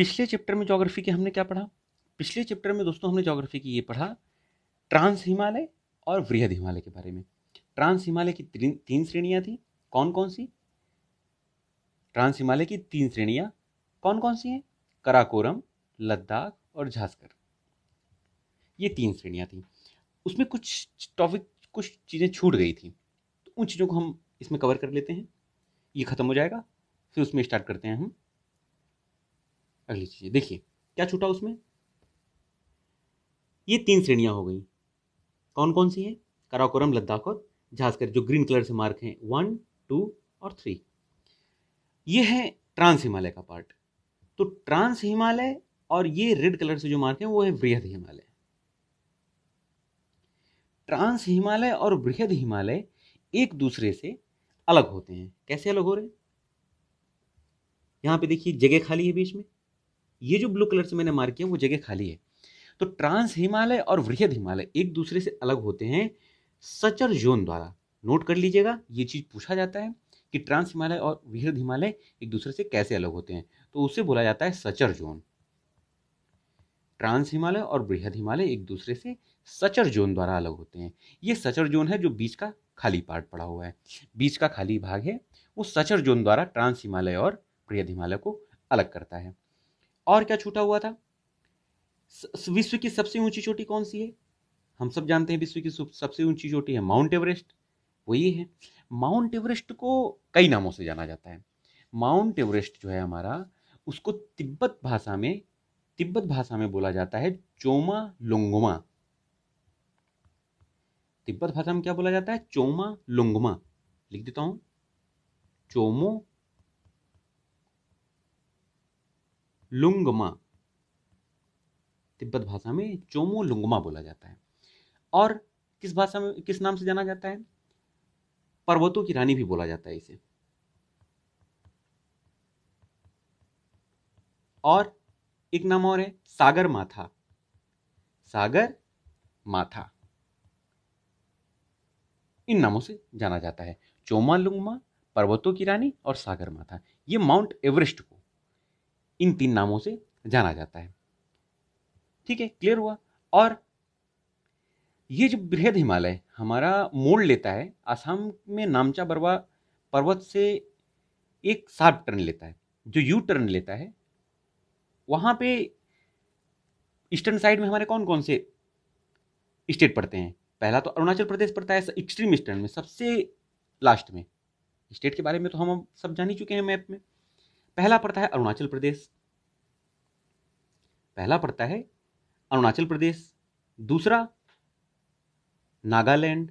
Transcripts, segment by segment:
पिछले चैप्टर में ज्योग्राफी के हमने क्या पढ़ा पिछले चैप्टर में दोस्तों हमने ज्योग्राफी की ये पढ़ा ट्रांस हिमालय और वृहद हिमालय के बारे में ट्रांस हिमालय की तीन श्रेणियाँ थी कौन कौन सी ट्रांस हिमालय की तीन श्रेणियाँ कौन कौन सी हैं कराकोरम लद्दाख और झास्कर ये तीन श्रेणियाँ थी उसमें कुछ टॉपिक कुछ चीज़ें छूट गई थी तो उन चीज़ों को हम इसमें कवर कर लेते हैं ये ख़त्म हो जाएगा फिर उसमें स्टार्ट करते हैं हम अगली चीज़ देखिए क्या छूटा उसमें ये तीन श्रेणियां हो गई कौन कौन सी हैं कराकोरम लद्दाख और झांसकर जो ग्रीन कलर से मार्क हैं वन टू और थ्री ये है ट्रांस हिमालय का पार्ट तो ट्रांस हिमालय और ये रेड कलर से जो मार्क है वो है वृहद हिमालय ट्रांस हिमालय और वृहद हिमालय एक दूसरे से अलग होते हैं कैसे अलग हो रहे हैं यहां पे देखिए जगह खाली है बीच में ये जो ब्लू कलर से मैंने मार्क किया वो जगह खाली है तो ट्रांस हिमालय और वृहद हिमालय एक दूसरे से अलग होते हैं सचर जोन द्वारा नोट कर लीजिएगा ये चीज़ पूछा जाता है कि ट्रांस हिमालय और वृहद हिमालय एक दूसरे से कैसे अलग होते हैं तो उसे बोला जाता है सचर जोन ट्रांस हिमालय और बृहद हिमालय एक दूसरे से सचर जोन द्वारा अलग होते हैं ये सचर जोन है जो बीच का खाली पार्ट पड़ा हुआ है बीच का खाली भाग है वो सचर जोन द्वारा ट्रांस हिमालय और बृहद हिमालय को अलग करता है और क्या छूटा हुआ था विश्व की सबसे ऊंची चोटी कौन सी है हम सब जानते हैं विश्व की सबसे ऊंची चोटी है माउंट एवरेस्ट वो ये है माउंट एवरेस्ट को कई नामों से जाना जाता है माउंट एवरेस्ट जो है हमारा उसको तिब्बत भाषा में तिब्बत भाषा में बोला जाता है चोमा लुंगमा तिब्बत भाषा में क्या बोला जाता है चोमा लुंगमा लिख देता हूं चोमो लुंगमा तिब्बत भाषा में चोमो लुंगमा बोला जाता है और किस भाषा में किस नाम से जाना जाता है पर्वतों की रानी भी बोला जाता है इसे और एक नाम और है सागर माथा सागर माथा इन नामों से जाना जाता है चोमा लुंगमा पर्वतों की रानी और सागर माथा ये माउंट एवरेस्ट को इन तीन नामों से जाना जाता है ठीक है क्लियर हुआ और ये जो बृहद हिमालय हमारा मोड़ लेता है आसाम में नामचा बरवा पर्वत से एक साफ टर्न लेता है जो यू टर्न लेता है वहाँ पे ईस्टर्न साइड में हमारे कौन कौन से स्टेट पड़ते हैं पहला तो अरुणाचल प्रदेश पड़ता है एक्सट्रीम ईस्टर्न में सबसे लास्ट में स्टेट के बारे में तो हम सब जान ही चुके हैं मैप में पहला पड़ता है अरुणाचल प्रदेश पहला पड़ता है अरुणाचल प्रदेश दूसरा नागालैंड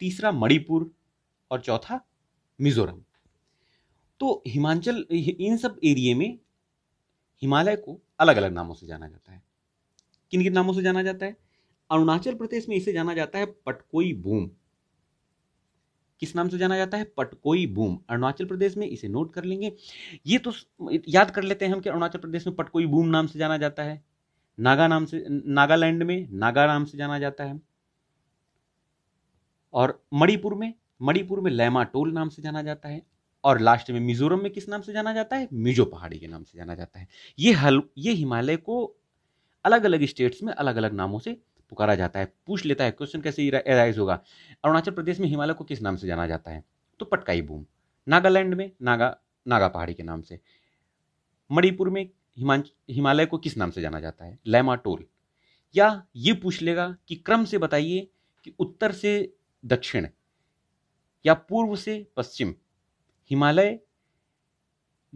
तीसरा मणिपुर और चौथा मिजोरम तो हिमाचल इन सब एरिए में हिमालय को अलग अलग नामों से जाना जाता है किन किन नामों से जाना जाता है अरुणाचल प्रदेश में इसे जाना जाता है पटकोई बूम किस नाम से जाना जाता है पटकोई बूम अरुणाचल प्रदेश में इसे नोट कर लेंगे ये तो याद कर लेते हैं हम कि अरुणाचल प्रदेश में पटकोई बूम नाम से जाना जाता है नागा नाम से नागालैंड में नागा नाम से जाना जाता है और मणिपुर में मणिपुर में लैमा टोल नाम से जाना जाता है और लास्ट में मिजोरम में किस नाम से जाना जाता है मिजो पहाड़ी के नाम से जाना जाता है ये हल ये हिमालय को अलग अलग स्टेट्स में अलग अलग नामों से पुकारा जाता है पूछ लेता है क्वेश्चन कैसे एराइज होगा अरुणाचल प्रदेश में हिमालय को किस नाम से जाना जाता है तो पटकाई बूम नागालैंड में नागा नागा पहाड़ी के नाम से मणिपुर में हिमालय को किस नाम से जाना जाता है लैमा टोल या ये पूछ लेगा कि क्रम से बताइए कि उत्तर से दक्षिण या पूर्व से पश्चिम हिमालय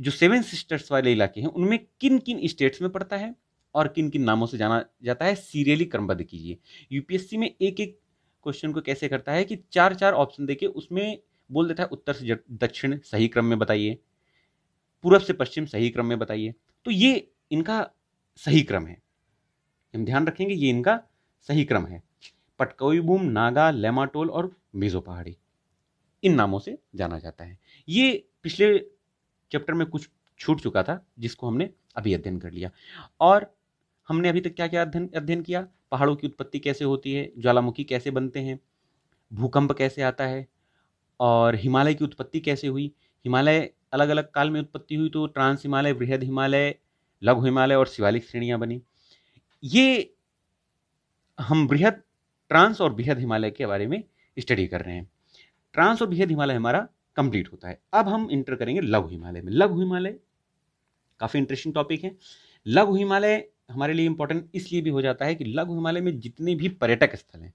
जो सेवन सिस्टर्स वाले इलाके हैं उनमें किन किन स्टेट्स में पड़ता है और किन किन नामों से जाना जाता है सीरियली क्रमबद्ध कीजिए यूपीएससी में एक एक क्वेश्चन को कैसे करता है कि चार चार ऑप्शन देके उसमें बोल देता है उत्तर से दक्षिण सही क्रम में बताइए पूर्व से पश्चिम सही क्रम में बताइए तो ये इनका सही क्रम है हम ध्यान रखेंगे ये इनका सही क्रम है पटकोईबूम नागा लेमाटोल और मिजो पहाड़ी इन नामों से जाना जाता है ये पिछले चैप्टर में कुछ छूट चुका था जिसको हमने अभी अध्ययन कर लिया और हमने अभी तक क्या क्या अध्ययन अध्ययन किया पहाड़ों की उत्पत्ति कैसे होती है ज्वालामुखी कैसे बनते हैं भूकंप कैसे आता है और हिमालय की उत्पत्ति कैसे हुई हिमालय अलग अलग काल में उत्पत्ति हुई तो ट्रांस हिमालय वृहद हिमालय लघु हिमालय और शिवालिक श्रेणियाँ बनी ये हम बृहद ट्रांस और बृहद हिमालय के बारे में स्टडी कर रहे हैं ट्रांस और बृहद हिमालय हमारा कंप्लीट होता है अब हम इंटर करेंगे लघु हिमालय में लघु हिमालय काफ़ी इंटरेस्टिंग टॉपिक है लघु हिमालय हमारे लिए इम्पोर्टेंट इसलिए भी हो जाता है कि लघु हिमालय में जितने भी पर्यटक स्थल हैं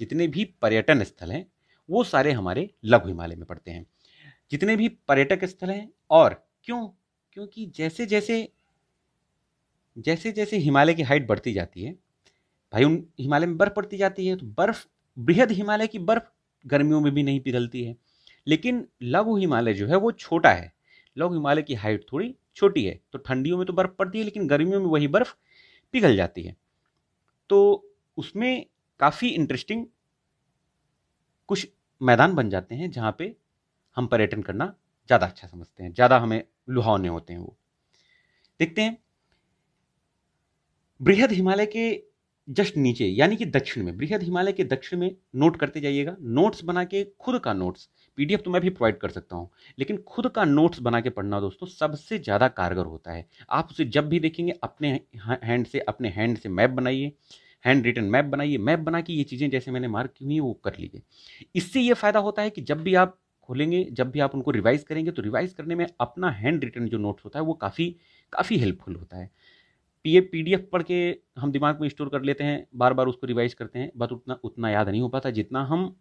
जितने भी पर्यटन स्थल हैं वो सारे हमारे लघु हिमालय में पड़ते हैं जितने भी पर्यटक स्थल हैं और क्यों क्योंकि जैसे जैसे जैसे जैसे हिमालय की हाइट बढ़ती जाती है भाई उन हिमालय में बर्फ़ पड़ती जाती है तो बर्फ़ बृहद हिमालय की बर्फ़ गर्मियों में भी नहीं पिघलती है लेकिन लघु हिमालय जो है वो छोटा है लघु हिमालय की हाइट थोड़ी छोटी है तो ठंडियों में तो बर्फ़ पड़ती है लेकिन गर्मियों में वही बर्फ़ पिघल जाती है तो उसमें काफ़ी इंटरेस्टिंग कुछ मैदान बन जाते हैं जहाँ पे हम पर्यटन करना ज़्यादा अच्छा समझते हैं ज़्यादा हमें लुहावने होते हैं वो देखते हैं बृहद हिमालय के जस्ट नीचे यानी कि दक्षिण में बृहद हिमालय के दक्षिण में नोट करते जाइएगा नोट्स बना के खुद का नोट्स पीडीएफ तो मैं भी प्रोवाइड कर सकता हूँ लेकिन खुद का नोट्स बना के पढ़ना दोस्तों सबसे ज़्यादा कारगर होता है आप उसे जब भी देखेंगे अपने हैंड से अपने हैंड से मैप बनाइए हैंड रिटन मैप बनाइए मैप बना के ये चीज़ें जैसे मैंने मार्क की हुई वो कर लीजिए इससे ये फ़ायदा होता है कि जब भी आप खोलेंगे जब भी आप उनको रिवाइज़ करेंगे तो रिवाइज़ करने में अपना हैंड रिटन जो नोट्स होता है वो काफ़ी काफ़ी हेल्पफुल होता है P A P D F पढ़ के हम दिमाग में स्टोर कर लेते हैं बार बार उसको रिवाइज करते हैं बट उतना उतना याद नहीं हो पाता जितना हम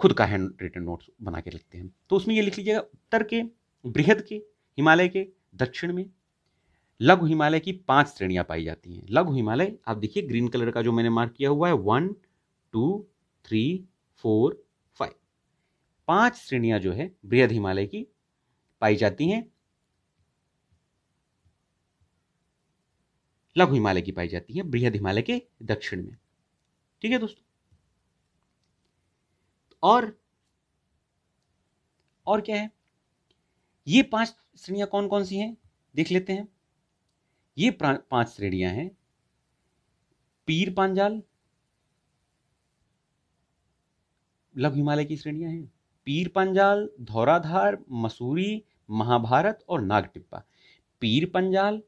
खुद का हैंड रिटन नोट्स बना के लिखते हैं तो उसमें ये लिख लीजिएगा उत्तर के बृहद के हिमालय के दक्षिण में लघु हिमालय की पांच श्रेणियां पाई जाती हैं लघु हिमालय आप देखिए ग्रीन कलर का जो मैंने मार्क किया हुआ है one two three four five पांच श्रेणियां जो है बृहद हिमालय की पाई जाती हैं लघु हिमालय की पाई जाती है बृहद हिमालय के दक्षिण में ठीक है दोस्तों और और क्या है ये पांच श्रेणियां कौन कौन सी हैं देख लेते हैं ये पांच श्रेणियां हैं पीर पांजाल लव मतलब हिमालय की श्रेणियां हैं पीर पंजाल धौराधार मसूरी महाभारत और नाग पीर पंजाल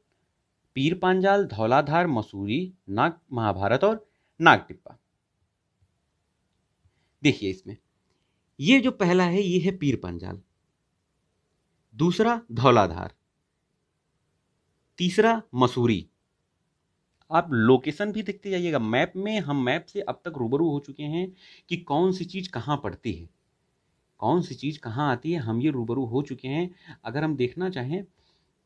पीर पांजाल धौलाधार मसूरी नाग महाभारत और नाग देखिए इसमें ये जो पहला है ये है पीर पंजाल दूसरा धौलाधार तीसरा मसूरी आप लोकेशन भी देखते जाइएगा मैप में हम मैप से अब तक रूबरू हो चुके हैं कि कौन सी चीज़ कहाँ पड़ती है कौन सी चीज़ कहाँ आती है हम ये रूबरू हो चुके हैं अगर हम देखना चाहें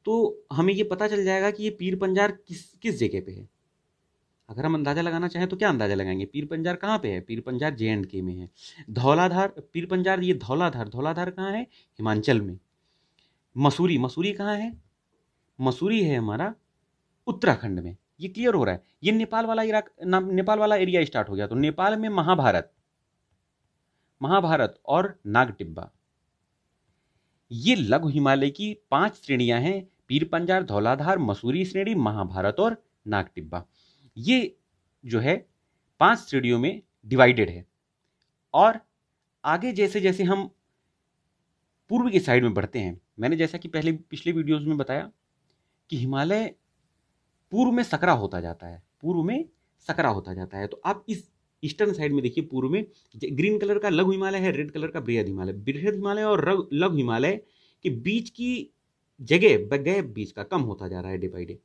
तो हमें ये पता चल जाएगा कि ये पीर पंजार किस किस जगह पे है अगर हम अंदाजा लगाना चाहें तो क्या अंदाजा लगाएंगे पीर पंजार कहाँ पे है पीर पंजार जे एंड के में है धौलाधार पीर पंजार ये धौलाधार धौलाधार कहाँ है हिमाचल में मसूरी मसूरी कहाँ है मसूरी है हमारा उत्तराखंड में ये क्लियर हो रहा है ये नेपाल वाला इराक नेपाल वाला एरिया स्टार्ट हो गया तो नेपाल में महाभारत महाभारत और नाग टिब्बा ये लघु हिमालय की पांच श्रेणियां हैं पीर पंजार धौलाधार मसूरी श्रेणी महाभारत और नाग टिब्बा ये जो है पांच श्रेणियों में डिवाइडेड है और आगे जैसे जैसे हम पूर्व की साइड में बढ़ते हैं मैंने जैसा कि पहले पिछले वीडियोस में बताया कि हिमालय पूर्व में सकरा होता जाता है पूर्व में सकरा होता जाता है तो आप इस ईस्टर्न साइड में देखिए पूर्व में ग्रीन कलर का लघु हिमालय है रेड कलर का बृहद हिमालय बृहद हिमालय और लघु हिमालय के बीच की जगह बगैप बीच का कम होता जा रहा है डे बाई डे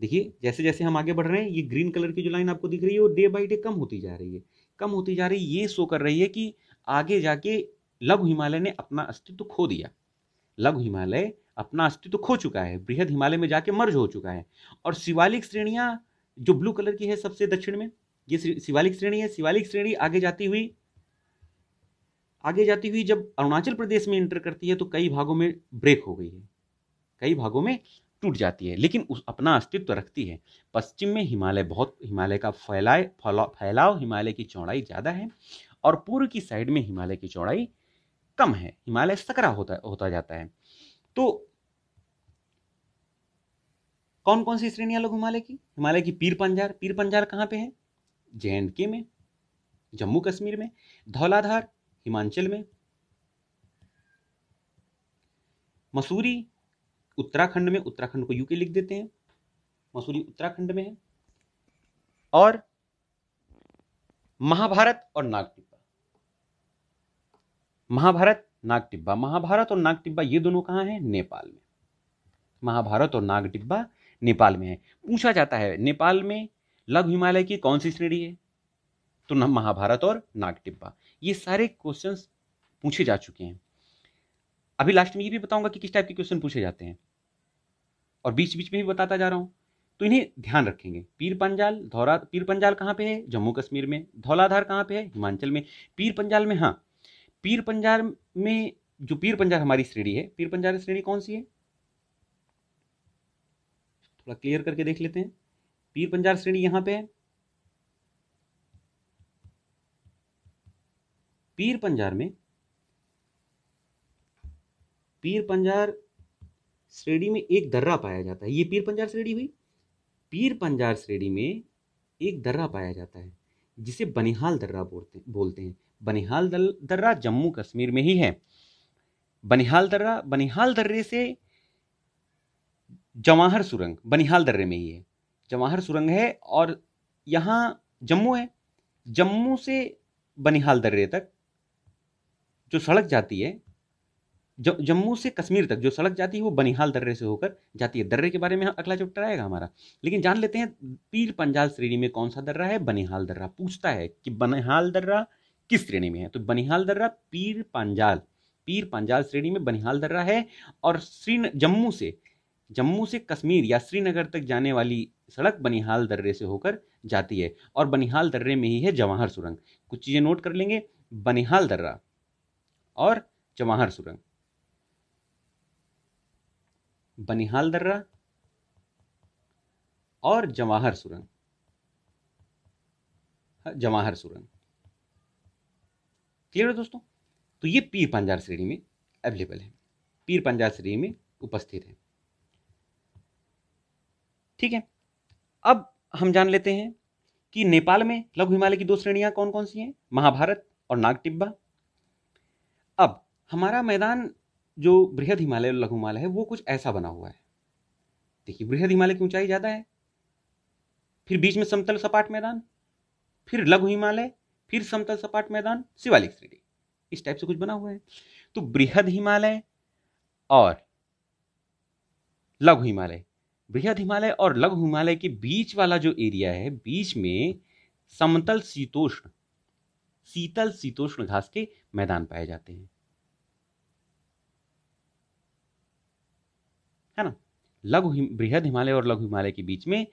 देखिए जैसे जैसे हम आगे बढ़ रहे हैं ये ग्रीन कलर की जो लाइन आपको दिख रही है वो डे बाई डे कम होती जा रही है कम होती जा रही है ये शो कर रही है कि आगे जाके लघु हिमालय ने अपना अस्तित्व खो दिया लघु हिमालय अपना अस्तित्व खो चुका है बृहद हिमालय में जाके मर्ज हो चुका है और शिवालिक श्रेणियाँ जो ब्लू कलर की है सबसे दक्षिण में ये शिवालिक श्रेणी है शिवालिक श्रेणी आगे जाती हुई आगे जाती हुई जब अरुणाचल प्रदेश में एंटर करती है तो कई भागों में ब्रेक हो गई है कई भागों में टूट जाती है लेकिन उस अपना अस्तित्व रखती है पश्चिम में हिमालय बहुत हिमालय का फैलाए फैलाव हिमालय की चौड़ाई ज़्यादा है और पूर्व की साइड में हिमालय की चौड़ाई कम है हिमालय सकरा होता होता जाता है तो कौन कौन सी श्रेणियां लोग हिमालय की हिमालय की पीर पंजार पीर पंजार कहाँ पे है जे एंड के में जम्मू कश्मीर में धौलाधार हिमाचल में मसूरी उत्तराखंड में उत्तराखंड को यूके लिख देते हैं मसूरी उत्तराखंड में है और महाभारत और नाग टिब्बा महाभारत नाग टिब्बा महाभारत और नाग टिब्बा ये दोनों कहां है नेपाल में महाभारत और नाग टिब्बा नेपाल में है पूछा जाता है नेपाल में लघु हिमालय की कौन सी श्रेणी है तो न महाभारत और नाग टिब्बा ये सारे क्वेश्चंस पूछे जा चुके हैं अभी लास्ट में ये भी बताऊंगा कि किस टाइप के क्वेश्चन पूछे जाते हैं और बीच बीच में भी बताता जा रहा हूँ तो इन्हें ध्यान रखेंगे पीर पंजाल धौरा पीर पंजाल कहाँ पे है जम्मू कश्मीर में धौलाधार कहाँ पे है हिमाचल में पीर पंजाल में हाँ पीर पंजाल में जो पीर पंजाल हमारी श्रेणी है पीर पंजाल श्रेणी कौन सी है थोड़ा क्लियर करके देख लेते हैं पीर पंजाल श्रेणी यहाँ पे है पीर पंजाल में पीर पंजार श्रेणी में एक दर्रा पाया जाता है ये पीर पंजार श्रेणी हुई पीर पंजार श्रेणी में एक दर्रा पाया जाता है जिसे बनिहाल दर्रा बोलते बोलते हैं बनिहाल दर्रा जम्मू कश्मीर में ही है बनिहाल दर्रा बनिहाल दर्रे से जवाहर सुरंग बनिहाल दर्रे में ही है जवाहर सुरंग है और यहाँ जम्मू है जम्मू से बनिहाल दर्रे तक जो सड़क जाती है जम्मू से कश्मीर तक जो सड़क जाती है वो बनिहाल दर्रे से होकर जाती है दर्रे के बारे में अगला चैप्टर आएगा हमारा लेकिन जान लेते हैं पीर पंजाल श्रेणी में कौन सा दर्रा है बनिहाल दर्रा पूछता है कि बनिहाल दर्रा किस श्रेणी में है तो बनिहाल दर्रा पीर पंजाल पीर पंजाल श्रेणी में बनिहाल दर्रा है और श्री जम्मू से जम्मू से कश्मीर या श्रीनगर तक जाने वाली सड़क बनिहाल दर्रे से होकर जाती है और बनिहाल दर्रे में ही है जवाहर सुरंग कुछ चीज़ें नोट कर लेंगे बनिहाल दर्रा और जवाहर सुरंग बनिहाल दर्रा और जवाहर सुरंग हाँ, जवाहर सुरंग क्लियर है दोस्तों तो ये पीर पंजार श्रेणी में अवेलेबल है पीर पंजार श्रेणी में उपस्थित है ठीक है अब हम जान लेते हैं कि नेपाल में लघु हिमालय की दो श्रेणियां कौन कौन सी हैं महाभारत और नागटिब्बा अब हमारा मैदान जो बृहद हिमालय और लघु हिमालय है वो कुछ ऐसा बना हुआ है देखिए बृहद हिमालय की ऊंचाई ज़्यादा है फिर बीच में समतल सपाट मैदान फिर लघु हिमालय फिर समतल सपाट मैदान शिवालिक श्रेणी इस टाइप से कुछ बना हुआ है तो बृहद हिमालय और लघु हिमालय बृहद हिमालय और लघु हिमालय के बीच वाला जो एरिया है बीच में समतल शीतोष्ण शीतल शीतोष्ण घास के मैदान पाए जाते हैं है ना लघु हिम, बृहद हिमालय और लघु हिमालय के बीच में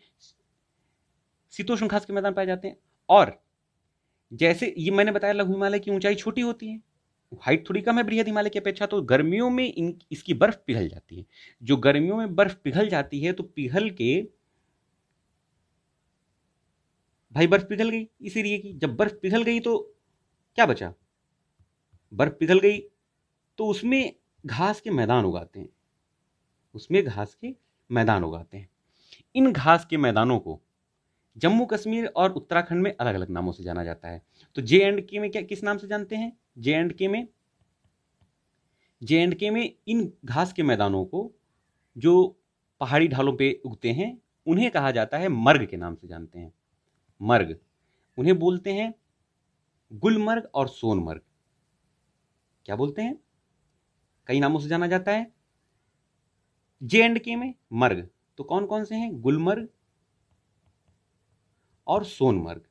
शीतोष्ण खास के मैदान पाए जाते हैं और जैसे ये मैंने बताया लघु हिमालय की ऊंचाई छोटी होती है हाइट थोड़ी कम है बृहद हिमालय की अपेक्षा तो गर्मियों में इन इसकी बर्फ पिघल जाती है जो गर्मियों में बर्फ पिघल जाती है तो पिघल के भाई बर्फ पिघल गई इसीलिए कि जब बर्फ पिघल गई तो क्या बचा बर्फ पिघल गई तो उसमें घास के मैदान उगाते हैं उसमें घास के मैदान उगाते हैं इन घास के मैदानों को जम्मू कश्मीर और उत्तराखंड में अलग अलग नामों से जाना जाता है तो जे एंड के में क्या किस नाम से जानते हैं जे एंड के में जे एंड के में इन घास के मैदानों को जो पहाड़ी ढालों पे उगते हैं उन्हें कहा जाता है मर्ग के नाम से जानते हैं मर्ग उन्हें बोलते हैं गुलमर्ग और सोनमर्ग क्या बोलते हैं कई नामों से जाना जाता है जे एंड के में मर्ग तो कौन कौन से हैं गुलमर्ग और सोनमर्ग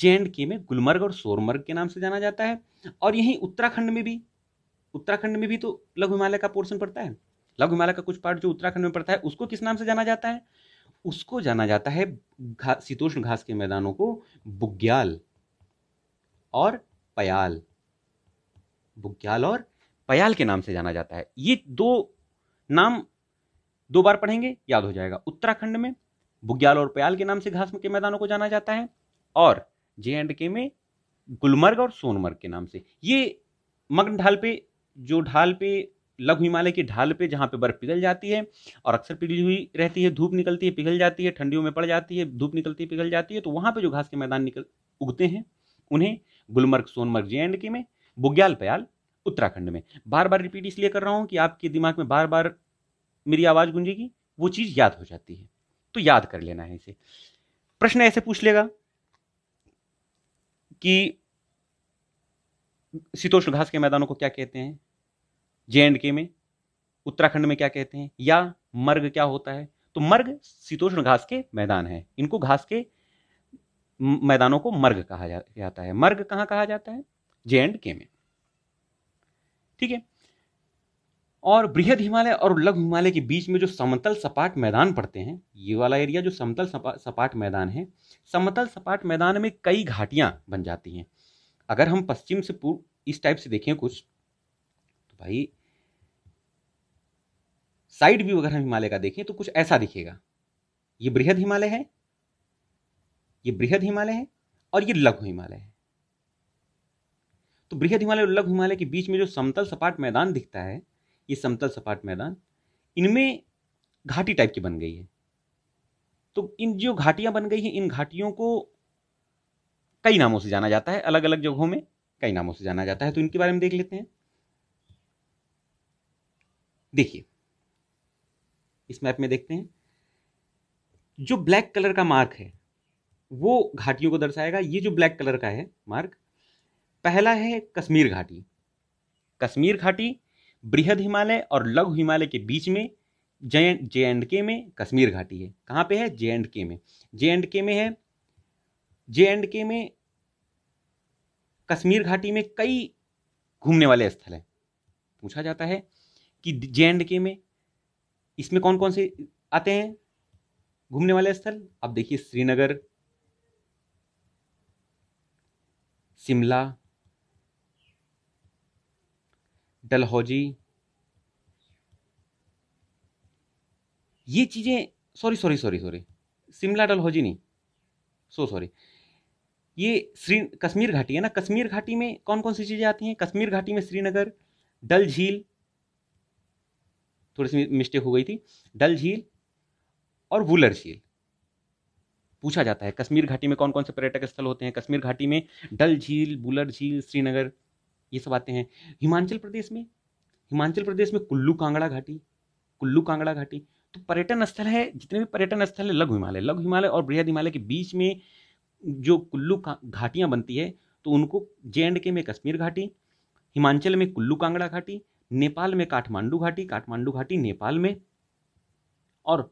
जे एंड के में गुलमर्ग और सोनमर्ग के नाम से जाना जाता है और यही उत्तराखंड में भी उत्तराखंड में भी तो लघु हिमालय का पोर्शन पड़ता है लघु हिमालय का कुछ पार्ट जो उत्तराखंड में पड़ता है उसको किस नाम से जाना जाता है उसको जाना जाता है शीतोष्ण घास के मैदानों को बुग्याल और पयाल बुग्याल और पयाल के नाम से जाना जाता है ये दो नाम दो बार पढ़ेंगे याद हो जाएगा उत्तराखंड में बुग्याल और पयाल के नाम से घास के मैदानों को जाना जाता है और जे एंड के में गुलमर्ग और सोनमर्ग के नाम से ये मग्न ढाल पे जो ढाल पे लघु हिमालय की ढाल पे जहाँ पे बर्फ पिघल जाती है और अक्सर पिघली हुई रहती है धूप निकलती है पिघल जाती है ठंडियों में पड़ जाती है धूप निकलती है पिघल जाती है तो वहाँ पे जो घास के मैदान निकल उगते हैं उन्हें गुलमर्ग सोनमर्ग जे एंड के में बुग्याल पयाल उत्तराखंड में बार बार रिपीट इसलिए कर रहा हूँ कि आपके दिमाग में बार बार मेरी आवाज़ गूंजेगी वो चीज़ याद हो जाती है तो याद कर लेना है इसे प्रश्न ऐसे पूछ लेगा कि शीतोष्ण घास के मैदानों को क्या कहते हैं जे एंड के में उत्तराखंड में क्या कहते हैं या मर्ग क्या होता है तो मर्ग शीतोष्ण घास के मैदान है इनको घास के मैदानों को मर्ग कहा जाता है मर्ग कहाँ कहा जाता है जे एंड के में ठीक है और बृहद हिमालय और लघु हिमालय के बीच में जो समतल सपाट मैदान पड़ते हैं ये वाला एरिया जो समतल सपा, सपाट मैदान है समतल सपाट मैदान में कई घाटियां बन जाती हैं अगर हम पश्चिम से पूर्व इस टाइप से देखें कुछ तो भाई साइड व्यू अगर हम हिमालय का देखें तो कुछ ऐसा दिखेगा ये बृहद हिमालय है ये बृहद हिमालय है और ये लघु हिमालय है तो बृहद हिमालय और लघु हिमालय के बीच में जो समतल सपाट मैदान दिखता है ये समतल सपाट मैदान इनमें घाटी टाइप की बन गई है तो इन जो घाटियां बन गई हैं इन घाटियों को कई नामों से जाना जाता है अलग अलग जगहों में कई नामों से जाना जाता है तो इनके बारे में देख लेते हैं देखिए इस मैप में देखते हैं जो ब्लैक कलर का मार्क है वो घाटियों को दर्शाएगा ये जो ब्लैक कलर का है मार्क पहला है कश्मीर घाटी कश्मीर घाटी बृहद हिमालय और लघु हिमालय के बीच में जे जे एंड के में कश्मीर घाटी है कहाँ पे है जे एंड के में जे एंड के में है जे एंड के में कश्मीर घाटी में कई घूमने वाले स्थल हैं पूछा जाता है कि जे एंड के में इसमें कौन कौन से आते हैं घूमने वाले स्थल अब देखिए श्रीनगर शिमला डलहौजी ये चीज़ें sorry sorry sorry sorry Shimla Dalhousie नहीं सो सॉरी ये श्री कश्मीर घाटी है ना कश्मीर घाटी में कौन कौन सी चीज़ें आती हैं कश्मीर घाटी में श्रीनगर डल झील थोड़ी सी मिस्टेक हो गई थी डल झील और वुलर झील पूछा जाता है कश्मीर घाटी में कौन कौन से पर्यटक स्थल होते हैं कश्मीर घाटी में डल झील बुलर झील श्रीनगर ये सब आते हैं हिमाचल प्रदेश में हिमाचल प्रदेश में कुल्लू कांगड़ा घाटी कुल्लू कांगड़ा घाटी तो पर्यटन स्थल है जितने भी पर्यटन स्थल है लघु हिमालय लघु हिमालय और बृहद हिमालय के बीच में जो कुल्लू घाटियाँ बनती है तो उनको जे एंड के में कश्मीर घाटी हिमाचल में कुल्लू कांगड़ा घाटी नेपाल में काठमांडू घाटी काठमांडू घाटी नेपाल में और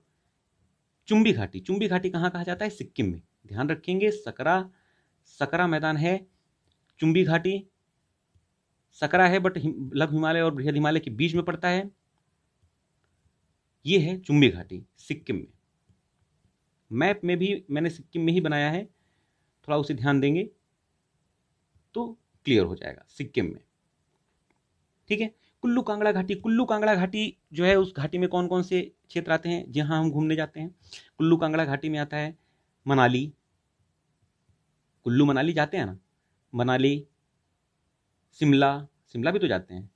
चुंबी घाटी चुंबी घाटी कहाँ कहा जाता है सिक्किम में ध्यान रखेंगे सकरा सकरा मैदान है चुंबी घाटी सकरा है बट लभ हिमालय और बृहद हिमालय के बीच में पड़ता है ये है चुम्बी घाटी सिक्किम में मैप में भी मैंने सिक्किम में ही बनाया है थोड़ा उसे ध्यान देंगे तो क्लियर हो जाएगा सिक्किम में ठीक है कुल्लू कांगड़ा घाटी कुल्लू कांगड़ा घाटी जो है उस घाटी में कौन कौन से क्षेत्र आते हैं जहां हम घूमने जाते हैं कुल्लू कांगड़ा घाटी में आता है मनाली कुल्लू मनाली जाते हैं ना मनाली शिमला शिमला भी तो जाते हैं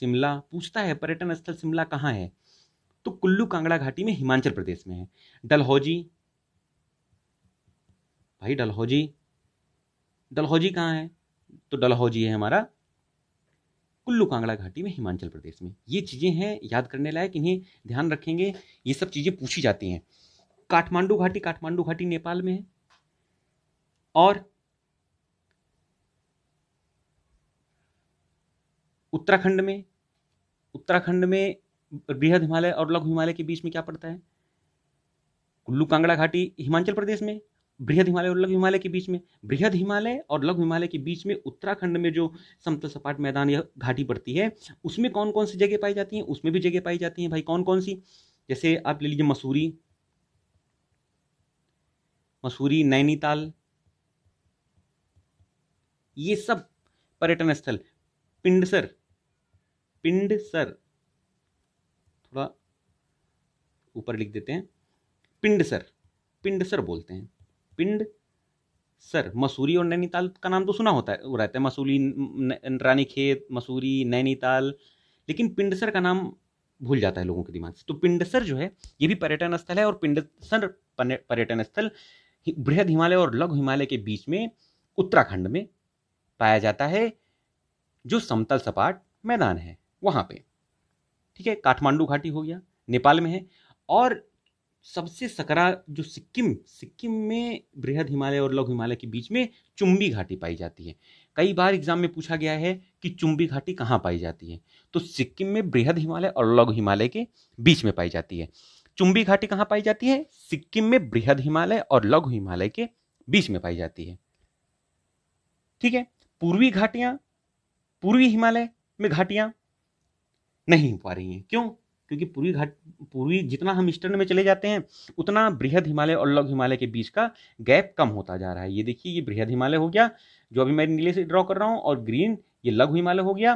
शिमला पूछता है पर्यटन स्थल शिमला कहाँ है तो कुल्लू कांगड़ा घाटी में हिमाचल प्रदेश में है डलहौजी भाई डलहौजी डलहौजी कहाँ है तो डलहौजी है हमारा कुल्लू कांगड़ा घाटी में हिमाचल प्रदेश में ये चीज़ें हैं याद करने लायक इन्हें ध्यान रखेंगे ये सब चीज़ें पूछी जाती हैं काठमांडू घाटी काठमांडू घाटी नेपाल में है और उत्तराखंड में उत्तराखंड में बृहद हिमालय और लघु हिमालय के बीच में क्या पड़ता है कुल्लू कांगड़ा घाटी हिमाचल प्रदेश में बृहद हिमालय और लघु हिमालय के बीच में बृहद हिमालय और लघु हिमालय के बीच में उत्तराखंड में जो समतल सपाट मैदान या घाटी पड़ती है उसमें कौन कौन सी जगह पाई जाती है उसमें भी जगह पाई जाती है भाई कौन कौन सी जैसे आप ले लीजिए मसूरी मसूरी नैनीताल ये सब पर्यटन स्थल पिंडसर पिंड सर थोड़ा ऊपर लिख देते हैं पिंड सर पिंड सर बोलते हैं पिंड सर मसूरी और नैनीताल का नाम तो सुना होता है रहता है मसूरी रानीखेत मसूरी नैनीताल लेकिन पिंडसर का नाम भूल जाता है लोगों के दिमाग से तो पिंडसर जो है ये भी पर्यटन स्थल है और पिंडसर पर्यटन स्थल बृहद हिमालय और लघु हिमालय के बीच में उत्तराखंड में पाया जाता है जो समतल सपाट मैदान है वहाँ पे ठीक है काठमांडू घाटी हो गया नेपाल में है और सबसे सकरा जो सिक्किम सिक्किम में बृहद हिमालय और लघु हिमालय के बीच में चुंबी घाटी पाई जाती है कई बार एग्जाम में पूछा गया है कि चुंबी घाटी कहाँ पाई जाती है तो सिक्किम में बृहद हिमालय और लघु हिमालय के बीच में पाई जाती है चुंबी घाटी कहाँ पाई जाती है सिक्किम में बृहद हिमालय और लघु हिमालय के बीच में पाई जाती है ठीक है पूर्वी घाटियां पूर्वी हिमालय में घाटियां नहीं हो पा रही हैं क्यों क्योंकि पूर्वी घाट पूर्वी जितना हम ईस्टर्न में चले जाते हैं उतना बृहद हिमालय और लघु हिमालय के बीच का गैप कम होता जा रहा है ये देखिए ये बृहद हिमालय हो गया जो अभी मैं नीले से ड्रॉ कर रहा हूँ और ग्रीन ये लघु हिमालय हो गया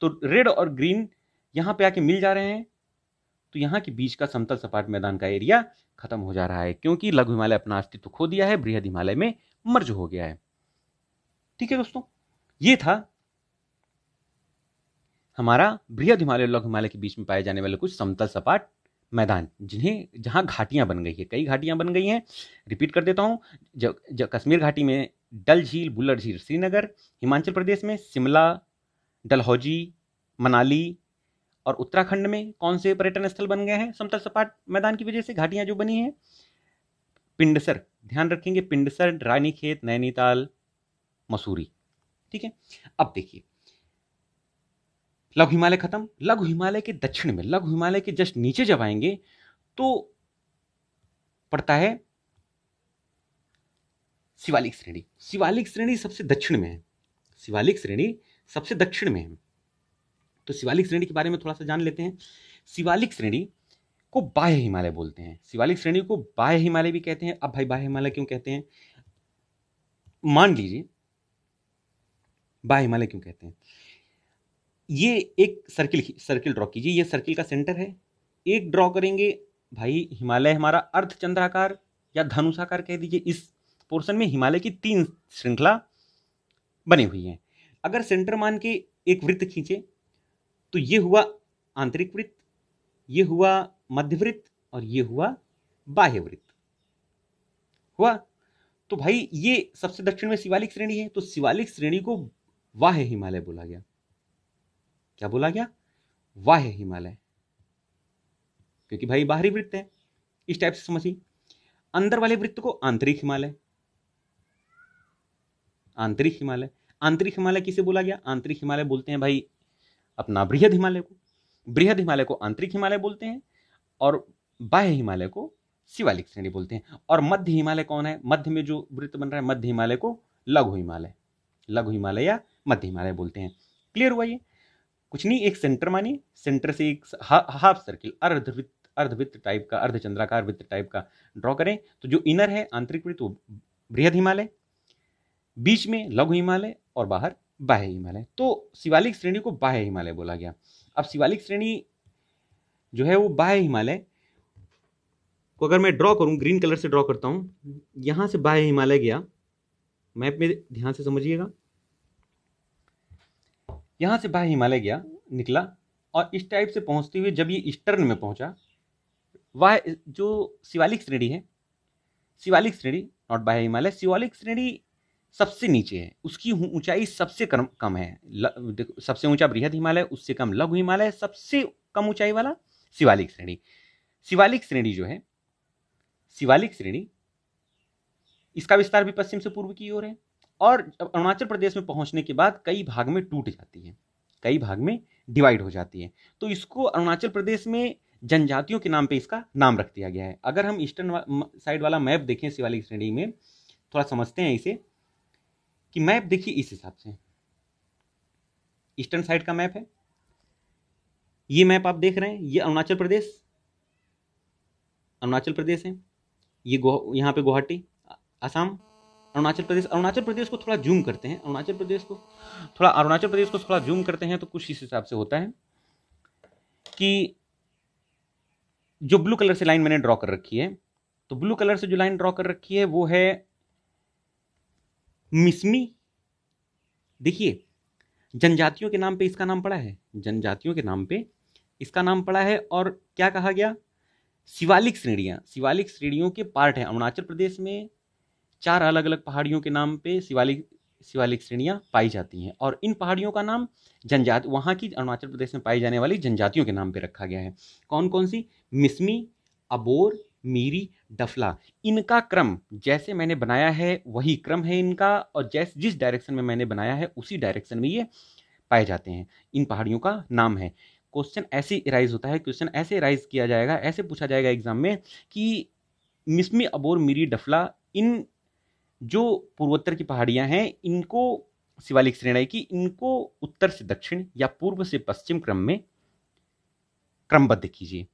तो रेड और ग्रीन यहाँ पे आके मिल जा रहे हैं तो यहाँ के बीच का समतल सपाट मैदान का एरिया खत्म हो जा रहा है क्योंकि लघु हिमालय अपना अस्तित्व खो दिया है बृहद हिमालय में मर्ज हो गया है ठीक है दोस्तों ये था हमारा बृहद हिमालय और लघु हिमालय के बीच में पाए जाने वाले कुछ समतल सपाट मैदान जिन्हें जहाँ घाटियाँ बन गई है कई घाटियाँ बन गई हैं रिपीट कर देता हूँ जब जब कश्मीर घाटी में डल झील बुल्लर झील श्रीनगर हिमाचल प्रदेश में शिमला डलहौजी मनाली और उत्तराखंड में कौन से पर्यटन स्थल बन गए हैं समतल सपाट मैदान की वजह से घाटियाँ जो बनी हैं पिंडसर ध्यान रखेंगे पिंडसर रानीखेत नैनीताल मसूरी ठीक है अब देखिए लघु हिमालय खत्म लघु हिमालय के दक्षिण में लघु हिमालय के जस्ट नीचे जब आएंगे तो पड़ता है शिवालिक श्रेणी शिवालिक श्रेणी सबसे दक्षिण में है शिवालिक श्रेणी सबसे दक्षिण में है तो शिवालिक श्रेणी के बारे में थोड़ा सा जान लेते हैं शिवालिक श्रेणी को बाह्य हिमालय बोलते हैं शिवालिक श्रेणी को बाह्य हिमालय भी कहते हैं अब भाई बाह्य हिमालय क्यों कहते हैं मान लीजिए बाह्य हिमालय क्यों कहते हैं ये एक सर्किल सर्किल ड्रॉ कीजिए ये सर्किल का सेंटर है एक ड्रॉ करेंगे भाई हिमालय हमारा अर्ध चंद्राकार या धनुषाकार कह दीजिए इस पोर्शन में हिमालय की तीन श्रृंखला बनी हुई है अगर सेंटर मान के एक वृत्त खींचे तो ये हुआ आंतरिक वृत्त ये हुआ मध्य वृत्त और ये हुआ बाह्य वृत्त हुआ तो भाई ये सबसे दक्षिण में शिवालिक श्रेणी है तो शिवालिक श्रेणी को वाह्य हिमालय बोला गया क्या बोला गया वाह हिमालय क्योंकि भाई बाहरी वृत्त है इस टाइप से समझिए अंदर वाले वृत्त को आंतरिक हिमालय आंतरिक हिमालय आंतरिक हिमालय किसे बोला गया आंतरिक हिमालय बोलते हैं भाई अपना बृहद हिमालय को बृहद हिमालय को आंतरिक हिमालय बोलते हैं और बाह्य हिमालय को शिवालिक श्रेणी बोलते हैं और मध्य हिमालय कौन है मध्य में जो वृत्त बन रहा है मध्य हिमालय को लघु हिमालय लघु हिमालय या मध्य हिमालय बोलते हैं क्लियर हुआ ये कुछ नहीं एक सेंटर मानिए सेंटर से एक हा, हाफ सर्किल अर्धवृत्त अर्धवृत्त टाइप का अर्धचंद्राकार वृत्त टाइप का ड्रॉ करें तो जो इनर है आंतरिक वृत्त वो बृहद हिमालय बीच में लघु हिमालय और बाहर बाह्य हिमालय तो शिवालिक श्रेणी को बाह्य हिमालय बोला गया अब शिवालिक श्रेणी जो है वो बाह्य हिमालय को अगर मैं ड्रॉ करूं ग्रीन कलर से ड्रॉ करता हूं यहां से बाह्य हिमालय गया मैप में ध्यान से समझिएगा यहाँ से भाई हिमालय गया निकला और इस टाइप से पहुँचते हुए जब ये ईस्टर्न में पहुँचा वह जो शिवालिक श्रेणी है शिवालिक श्रेणी नॉट बाह्य हिमालय शिवालिक श्रेणी सबसे नीचे है उसकी ऊंचाई सबसे कम कम है ल, सबसे ऊंचा बृहद हिमालय उससे कम लघु हिमालय सबसे कम ऊंचाई वाला शिवालिक श्रेणी शिवालिक श्रेणी जो है शिवालिक श्रेणी इसका विस्तार भी पश्चिम से पूर्व की ओर है और अरुणाचल प्रदेश में पहुंचने के बाद कई भाग में टूट जाती है कई भाग में डिवाइड हो जाती है तो इसको अरुणाचल प्रदेश में जनजातियों के नाम पे इसका नाम रख दिया गया है अगर हम ईस्टर्न वा, साइड वाला मैप देखें शिवालिक श्रेणी में थोड़ा समझते हैं इसे कि मैप देखिए इस हिसाब से ईस्टर्न साइड का मैप है ये मैप आप देख रहे हैं ये अरुणाचल प्रदेश अरुणाचल प्रदेश है ये यहाँ पे गुवाहाटी आसाम अरुणाचल प्रदेश अरुणाचल प्रदेश को थोड़ा जूम करते हैं अरुणाचल प्रदेश को थोड़ा अरुणाचल प्रदेश को थोड़ा जूम करते हैं तो कुछ इस हिसाब से होता है कि जो ब्लू कलर से लाइन मैंने ड्रॉ कर रखी है तो ब्लू कलर से जो लाइन ड्रॉ कर रखी है वो है मिसमी देखिए जनजातियों के नाम पे इसका नाम पड़ा है जनजातियों के नाम पे इसका नाम पड़ा है और क्या कहा गया शिवालिक श्रेणियां शिवालिक श्रेणियों के पार्ट है अरुणाचल प्रदेश में चार अलग अलग पहाड़ियों के नाम पे शिवालिक शिवालिक श्रेणियाँ पाई जाती हैं और इन पहाड़ियों का नाम जनजात वहाँ की अरुणाचल प्रदेश में पाई जाने वाली जनजातियों के नाम पे रखा गया है कौन कौन सी मिसमी अबोर मीरी डफला इनका क्रम जैसे मैंने बनाया है वही क्रम है इनका और जैस जिस डायरेक्शन में मैंने बनाया है उसी डायरेक्शन में ये पाए जाते हैं इन पहाड़ियों का नाम है क्वेश्चन ऐसे इराइज होता है क्वेश्चन ऐसे इराइज किया जाएगा ऐसे पूछा जाएगा एग्जाम में कि मिसमी अबोर मीरी डफला इन जो पूर्वोत्तर की पहाड़ियां हैं इनको शिवालिक श्रेणी की इनको उत्तर से दक्षिण या पूर्व से पश्चिम क्रम में क्रमबद्ध कीजिए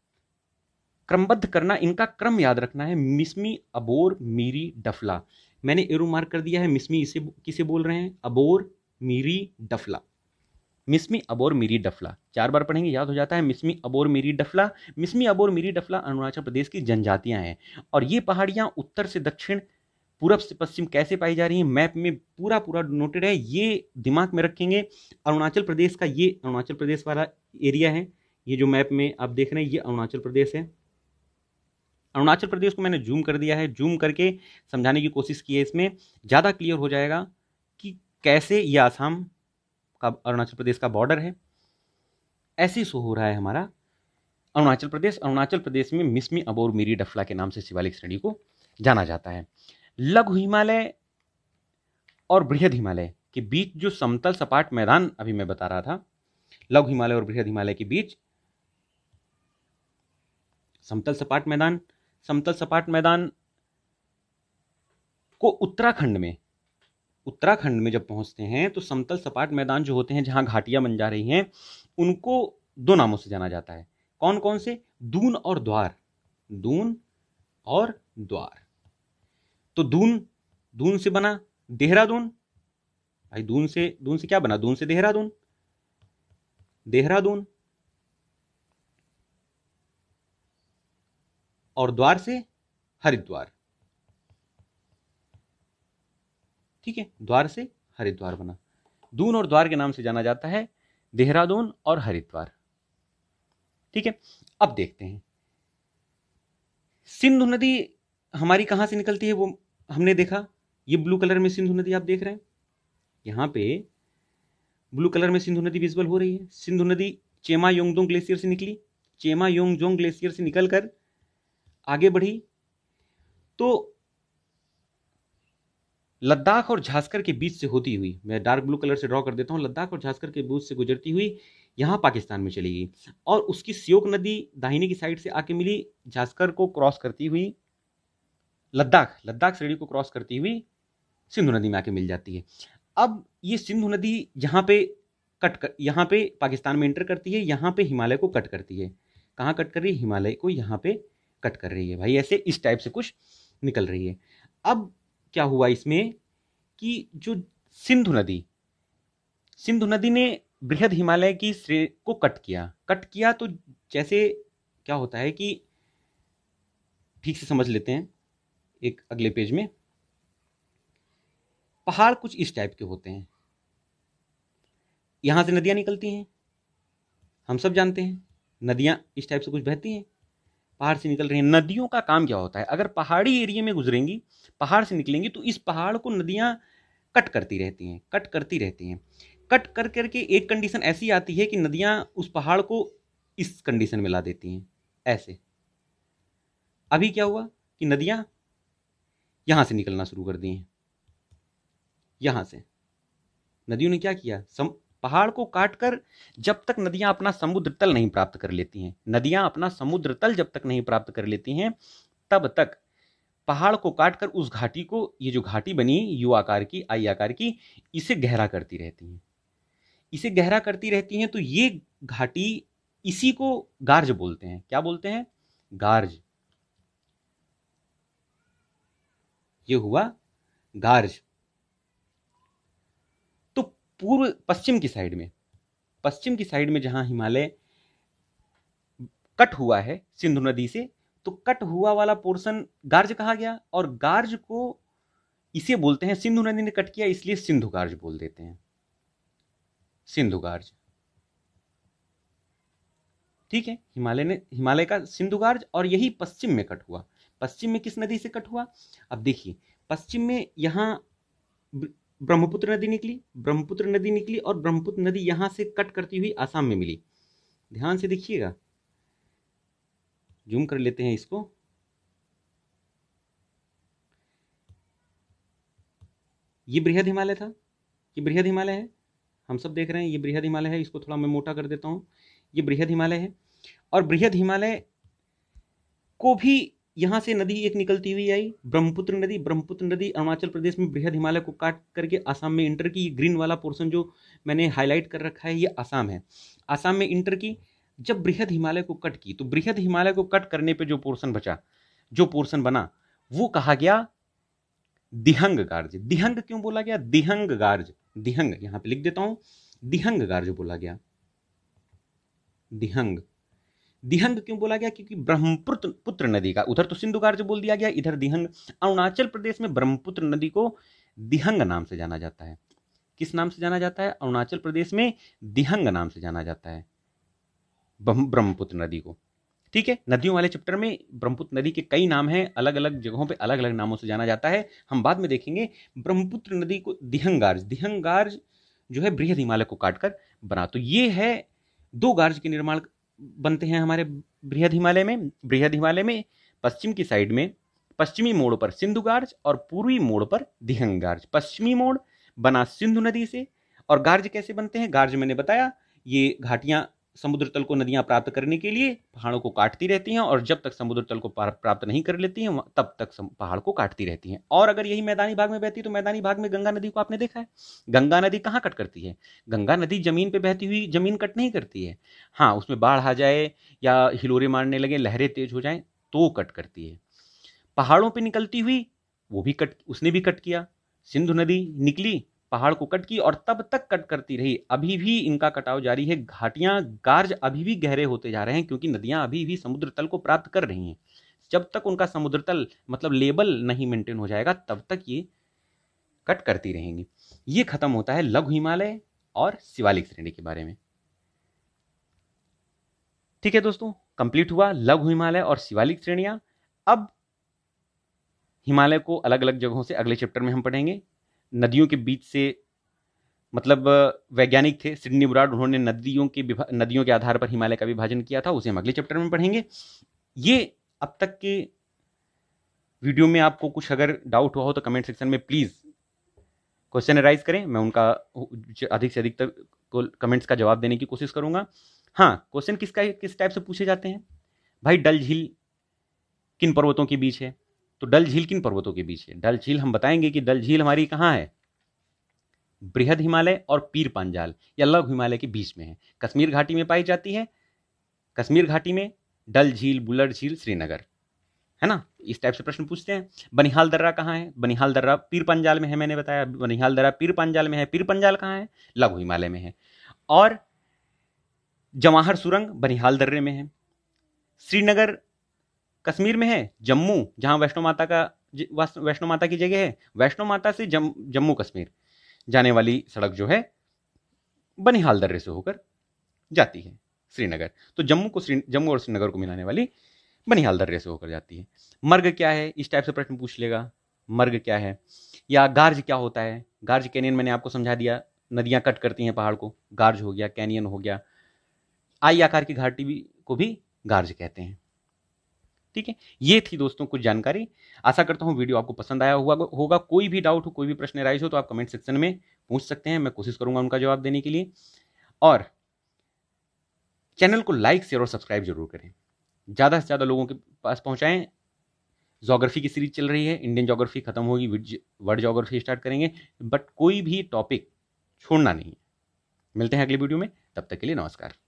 क्रमबद्ध करना इनका क्रम याद रखना है मिसमी अबोर मीरी डफला मैंने एरो मार्क कर दिया है मिसमी इसे किसे बोल रहे हैं अबोर मीरी डफला मिसमी अबोर मीरी डफला चार बार पढ़ेंगे याद हो जाता है मिसमी अबोर मीरी डफला मिसमी अबोर मीरी डफला अरुणाचल प्रदेश की जनजातियां हैं और ये पहाड़ियां उत्तर से दक्षिण पूरब से पश्चिम कैसे पाई जा रही है मैप में पूरा पूरा नोटेड है ये दिमाग में रखेंगे अरुणाचल प्रदेश का ये अरुणाचल प्रदेश वाला एरिया है ये जो मैप में आप देख रहे हैं ये अरुणाचल प्रदेश है अरुणाचल प्रदेश को मैंने जूम कर दिया है जूम करके समझाने की कोशिश की है इसमें ज़्यादा क्लियर हो जाएगा कि कैसे ये आसाम का अरुणाचल प्रदेश का बॉर्डर है ऐसे शो हो रहा है हमारा अरुणाचल प्रदेश अरुणाचल प्रदेश में मिसमी अबोर मीरी डफला के नाम से शिवालिक श्रेणी को जाना जाता है लघु हिमालय और बृहद हिमालय के बीच जो समतल सपाट मैदान अभी मैं बता रहा था लघु हिमालय और बृहद हिमालय के बीच समतल सपाट मैदान समतल सपाट मैदान को उत्तराखंड में उत्तराखंड में जब पहुंचते हैं तो समतल सपाट मैदान जो होते हैं जहां घाटियां बन जा रही हैं उनको दो नामों से जाना जाता है कौन कौन से दून और द्वार दून और द्वार तो दून दून से बना देहरादून भाई दून से दून से क्या बना दून से देहरादून देहरादून और द्वार से हरिद्वार ठीक है द्वार से हरिद्वार बना दून और द्वार के नाम से जाना जाता है देहरादून और हरिद्वार ठीक है अब देखते हैं सिंधु नदी हमारी कहाँ से निकलती है वो हमने देखा ये ब्लू कलर में सिंधु नदी आप देख रहे हैं यहाँ पे ब्लू कलर में सिंधु नदी विजिबल हो रही है सिंधु नदी चेमा योंगदोंग ग्लेशियर से निकली चेमा योंगजोंग ग्लेशियर से निकल कर आगे बढ़ी तो लद्दाख और झास्कर के बीच से होती हुई मैं डार्क ब्लू कलर से ड्रॉ कर देता हूँ लद्दाख और झास्कर के बीच से गुजरती हुई यहाँ पाकिस्तान में चली गई और उसकी सियोक नदी दाहिने की साइड से आके मिली झास्कर को क्रॉस करती हुई लद्दाख लद्दाख श्रेणी को क्रॉस करती हुई सिंधु नदी में आके मिल जाती है अब ये सिंधु नदी यहाँ पे कट कर यहाँ पे पाकिस्तान में इंटर करती है यहाँ पे हिमालय को कट करती है कहाँ कट कर रही है हिमालय को यहाँ पे कट कर रही है भाई ऐसे इस टाइप से कुछ निकल रही है अब क्या हुआ इसमें कि जो सिंधु नदी सिंधु नदी ने बृहद हिमालय की श्रेणी को कट किया कट किया तो जैसे क्या होता है कि ठीक से समझ लेते हैं एक अगले पेज में पहाड़ कुछ इस टाइप के होते हैं यहां से नदियां निकलती हैं हम सब जानते हैं नदियां इस टाइप से कुछ बहती हैं पहाड़ से निकल रही हैं नदियों का काम क्या होता है अगर पहाड़ी एरिया में गुजरेंगी पहाड़ से निकलेंगी तो इस पहाड़ को नदियां कट करती रहती हैं कट करती रहती हैं कट कर करके एक कंडीशन ऐसी आती है कि नदियां उस पहाड़ को इस कंडीशन में ला देती हैं ऐसे अभी क्या हुआ कि नदियां यहाँ से निकलना शुरू कर दिए यहां यहाँ से नदियों ने क्या किया सम पहाड़ को काट कर जब तक नदियाँ अपना समुद्र तल नहीं प्राप्त कर लेती हैं नदियाँ अपना समुद्र तल जब तक नहीं प्राप्त कर लेती हैं तब तक पहाड़ को काट कर उस घाटी को ये जो घाटी बनी यू आकार की आई आकार की इसे गहरा करती रहती हैं इसे गहरा करती रहती हैं तो ये घाटी इसी को गार्ज बोलते हैं क्या बोलते हैं गार्ज ये हुआ गार्ज तो पूर्व पश्चिम की साइड में पश्चिम की साइड में जहां हिमालय कट हुआ है सिंधु नदी से तो कट हुआ वाला पोर्शन गार्ज कहा गया और गार्ज को इसे बोलते हैं सिंधु नदी ने कट किया इसलिए सिंधु गार्ज बोल देते हैं सिंधु गार्ज ठीक है हिमालय ने हिमालय का सिंधु गार्ज और यही पश्चिम में कट हुआ पश्चिम में किस नदी से कट हुआ अब देखिए पश्चिम में यहाँ ब्रह्मपुत्र नदी निकली ब्रह्मपुत्र नदी निकली और ब्रह्मपुत्र नदी यहाँ से कट करती हुई आसाम में मिली ध्यान से देखिएगा जूम कर लेते हैं इसको ये बृहद हिमालय था ये बृहद हिमालय है हम सब देख रहे हैं ये बृहद हिमालय है इसको थोड़ा मैं मोटा कर देता हूँ ये बृहद हिमालय है और बृहद हिमालय को भी यहाँ से नदी एक निकलती हुई आई ब्रह्मपुत्र नदी ब्रह्मपुत्र नदी अरुणाचल प्रदेश में बृहद हिमालय को काट करके आसाम में इंटर की ग्रीन वाला पोर्सन जो मैंने हाईलाइट कर रखा है ये आसाम है आसाम में इंटर की जब बृहद हिमालय को कट की तो बृहद हिमालय को कट करने पे जो पोर्सन बचा जो पोर्सन बना वो कहा गया दिहंग गार्ज दिहंग क्यों बोला गया दिहंग गार्ज दिहंग यहां पे लिख देता हूं दिहंग गार्ज बोला गया दिहंग दिहंग क्यों बोला गया क्योंकि ब्रह्मपुत्र पुत्र नदी का उधर तो सिंधु कार्य बोल दिया गया इधर दिहंग अरुणाचल प्रदेश में ब्रह्मपुत्र नदी को दिहंग नाम से जाना जाता है किस नाम से जाना जाता है अरुणाचल प्रदेश में दिहंग नाम से जाना जाता है ब्रह्मपुत्र नदी को ठीक है नदियों वाले चैप्टर में ब्रह्मपुत्र नदी के कई नाम हैं अलग अलग जगहों पे अलग अलग नामों से जाना जाता है हम बाद में देखेंगे ब्रह्मपुत्र नदी को दिहंगार्ज दिहंगार्ज जो है बृहद हिमालय को काटकर बना तो ये है दो गार्ज के निर्माण बनते हैं हमारे बृहद हिमालय में बृहद हिमालय में पश्चिम की साइड में पश्चिमी मोड़ पर सिंधु गार्ज और पूर्वी मोड़ पर दिहंग गार्ज पश्चिमी मोड़ बना सिंधु नदी से और गार्ज कैसे बनते हैं गार्ज मैंने बताया ये घाटियाँ समुद्र तल को नदियां प्राप्त करने के लिए पहाड़ों को काटती रहती हैं और जब तक समुद्र तल को प्राप्त नहीं कर लेती हैं तब तक पहाड़ को काटती रहती हैं और अगर यही मैदानी भाग में बहती है तो मैदानी भाग में गंगा नदी को आपने देखा है गंगा नदी कहाँ कट करती है गंगा नदी जमीन पर बहती हुई जमीन कट नहीं करती है हाँ उसमें बाढ़ आ जाए या हिलोरे मारने लगे लहरें तेज हो जाए तो कट करती है पहाड़ों पर निकलती हुई वो भी कट उसने भी कट किया सिंधु नदी निकली पहाड़ को कट की और तब तक कट करती रही अभी भी इनका कटाव जारी है घाटियां गार्ज अभी भी गहरे होते जा रहे हैं क्योंकि नदियां अभी भी समुद्र तल को प्राप्त कर रही हैं जब तक उनका समुद्र तल मतलब लेबल नहीं मेंटेन हो जाएगा तब तक ये कट करती रहेंगी ये खत्म होता है लघु हिमालय और शिवालिक श्रेणी के बारे में ठीक है दोस्तों कंप्लीट हुआ लघु हिमालय और शिवालिक श्रेणियां अब हिमालय को अलग अलग जगहों से अगले चैप्टर में हम पढ़ेंगे नदियों के बीच से मतलब वैज्ञानिक थे सिडनी बुराड उन्होंने नदियों के नदियों के आधार पर हिमालय का विभाजन किया था उसे हम अगले चैप्टर में पढ़ेंगे ये अब तक के वीडियो में आपको कुछ अगर डाउट हुआ हो तो कमेंट सेक्शन में प्लीज़ क्वेश्चन राइज करें मैं उनका अधिक से अधिक तक कमेंट्स का जवाब देने की कोशिश करूंगा हाँ क्वेश्चन किसका किस टाइप से पूछे जाते हैं भाई डल झील किन पर्वतों के बीच है तो डल झील किन पर्वतों के बीच है डल झील हम बताएंगे कि डल झील हमारी कहाँ है बृहद हिमालय और पीर पांजाल या लघु हिमालय के बीच में है कश्मीर घाटी में पाई जाती है कश्मीर घाटी में डल झील बुलर झील श्रीनगर है ना इस टाइप से प्रश्न पूछते हैं बनिहाल दर्रा कहाँ है बनिहाल दर्रा पीर पंजाल में है मैंने बताया बनिहाल दर्रा पीर पंजाल में है पीर पंजाल कहाँ है लघु हिमालय में है और जवाहर सुरंग बनिहाल दर्रे में है श्रीनगर कश्मीर में है जम्मू जहाँ वैष्णो माता का वैष्णो माता की जगह है वैष्णो माता से जम, जम्मू कश्मीर जाने वाली सड़क जो है बनिहाल दर्रे से होकर जाती है श्रीनगर तो जम्मू को श्री जम्मू और श्रीनगर को मिलाने वाली बनिहाल दर्रे से होकर जाती है मर्ग क्या है इस टाइप से प्रश्न पूछ लेगा मर्ग क्या है या गार्ज क्या होता है गार्ज कैनियन मैंने आपको समझा दिया नदियाँ कट करती हैं पहाड़ को गार्ज हो गया कैनियन हो गया आई आकार की घाटी भी को भी गार्ज कहते हैं ठीक है ये थी दोस्तों कुछ जानकारी आशा करता हूँ वीडियो आपको पसंद आया हुआ होगा कोई भी डाउट हो कोई भी प्रश्न राइज हो तो आप कमेंट सेक्शन में पूछ सकते हैं मैं कोशिश करूंगा उनका जवाब देने के लिए और चैनल को लाइक शेयर और सब्सक्राइब जरूर करें ज़्यादा से ज़्यादा लोगों के पास पहुँचाएँ जोग्राफी की सीरीज चल रही है इंडियन जोग्राफी खत्म होगी वर्ल्ड जोग्राफी स्टार्ट करेंगे बट कोई भी टॉपिक छोड़ना नहीं है मिलते हैं अगली वीडियो में तब तक के लिए नमस्कार